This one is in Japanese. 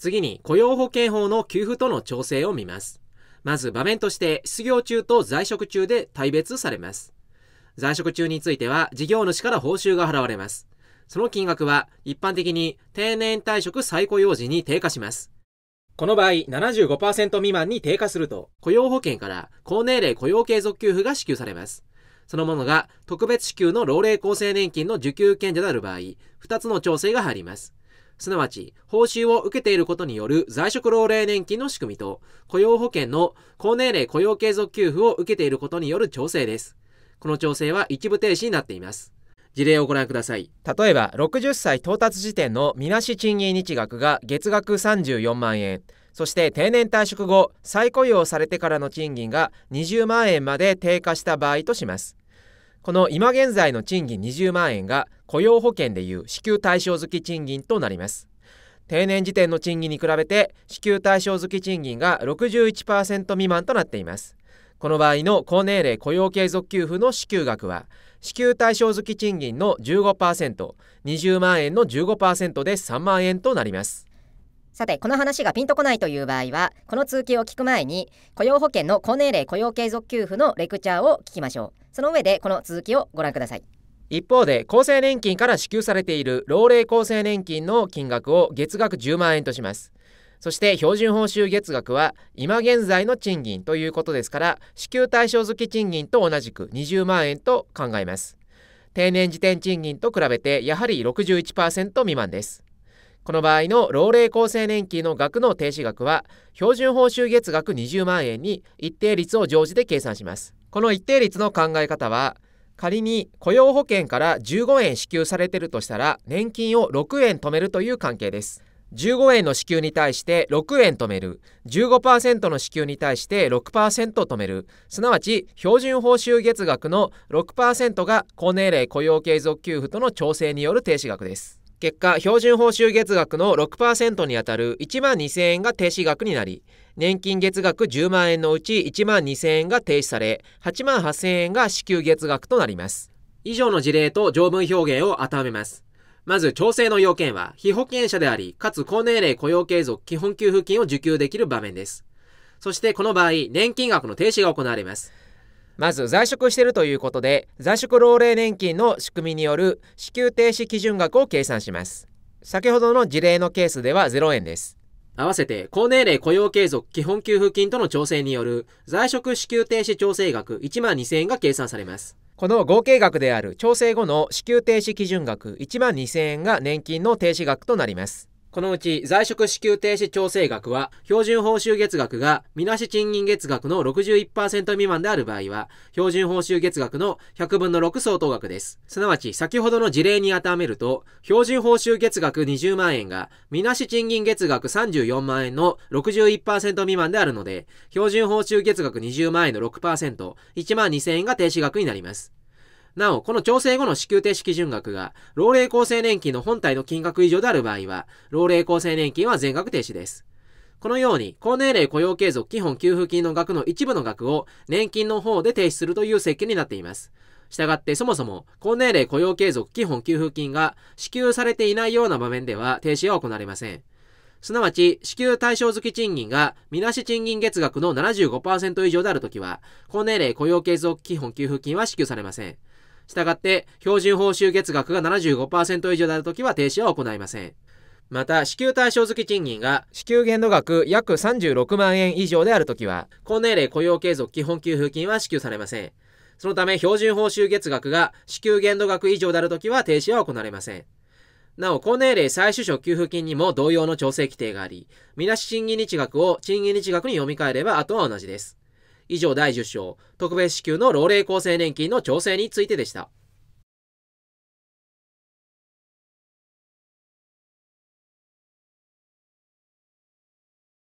次に雇用保険法の給付との調整を見ます。まず場面として失業中と在職中で大別されます。在職中については事業主から報酬が払われます。その金額は一般的に定年退職再雇用時に低下します。この場合75%未満に低下すると雇用保険から高年齢雇用継続給付が支給されます。そのものが特別支給の老齢厚生年金の受給権者である場合、2つの調整が入ります。すなわち、報酬を受けていることによる在職老齢年金の仕組みと、雇用保険の高年齢雇用継続給付を受けていることによる調整です。この調整は一部停止になっています。事例をご覧ください例えば60歳到達時点のみなし賃金日額が月額34万円そして定年退職後再雇用されてからの賃金が20万円まで低下した場合としますこの今現在の賃金20万円が雇用保険でいう支給対象月賃金となります定年時点の賃金に比べて支給対象月賃金が61%未満となっていますこの場合の高年齢雇用継続給付の支給額は支給対象月賃金の 15%20 万円の15%で3万円となりますさてこの話がピンとこないという場合はこの通記を聞く前に雇用保険の高年齢雇用継続給付のレクチャーを聞きましょうその上でこの続きをご覧ください一方で厚生年金から支給されている老齢厚生年金の金額を月額10万円としますそして標準報酬月額は今現在の賃金ということですから支給対象月賃金と同じく20万円と考えます定年時点賃金と比べてやはり61%未満ですこの場合の老齢厚生年金の額の停止額は標準報酬月額20万円に一定率を常時で計算しますこの一定率の考え方は仮に雇用保険から15円支給されてるとしたら年金を6円止めるという関係です15円の支給に対して6円止める15%の支給に対して6%止めるすなわち標準報酬月額の6%が高年齢雇用継続給付との調整による停止額です結果標準報酬月額の6%にあたる1万2000円が停止額になり年金月額10万円のうち1万2000円が停止され、8万8000円が支給月額となります。以上の事例と条文表現を当てはめます。まず、調整の要件は、被保険者であり、かつ高年齢雇用継続基本給付金を受給できる場面です。そして、この場合、年金額の停止が行われます。まず在職しているということで在職老齢年金の仕組みによる支給停止基準額を計算します先ほどの事例のケースでは0円です合わせて、高年齢雇用継続基本給付金との調整による在職支給停止調整額1万2000円が計算されます。この合計額である調整後の支給停止基準額1万2000円が年金の停止額となります。このうち在職支給停止調整額は、標準報酬月額がみなし賃金月額の61%未満である場合は、標準報酬月額の100分の6相当額です。すなわち、先ほどの事例に当てはめると、標準報酬月額20万円が、みなし賃金月額34万円の61%未満であるので、標準報酬月額20万円の6%、1万2000円が停止額になります。なお、この調整後の支給停止基準額が、老齢厚生年金の本体の金額以上である場合は、老齢厚生年金は全額停止です。このように、高年齢雇用継続基本給付金の額の一部の額を年金の方で停止するという設計になっています。従ってそもそも、高年齢雇用継続基本給付金が支給されていないような場面では停止は行われません。すなわち、支給対象月賃金が、みなし賃金月額の75%以上であるときは、高年齢雇用継続基本給付金は支給されません。したがって、標準報酬月額が75%以上であるときは停止は行いません。また、支給対象月賃金が支給限度額約36万円以上であるときは、高年齢雇用継続基本給付金は支給されません。そのため、標準報酬月額が支給限度額以上であるときは停止は行われません。なお、高年齢再就職給付金にも同様の調整規定があり、みなし賃金日額を賃金日額に読み替えればあとは同じです。以上第10章、特別支給の老齢厚生年金の調整についてでした。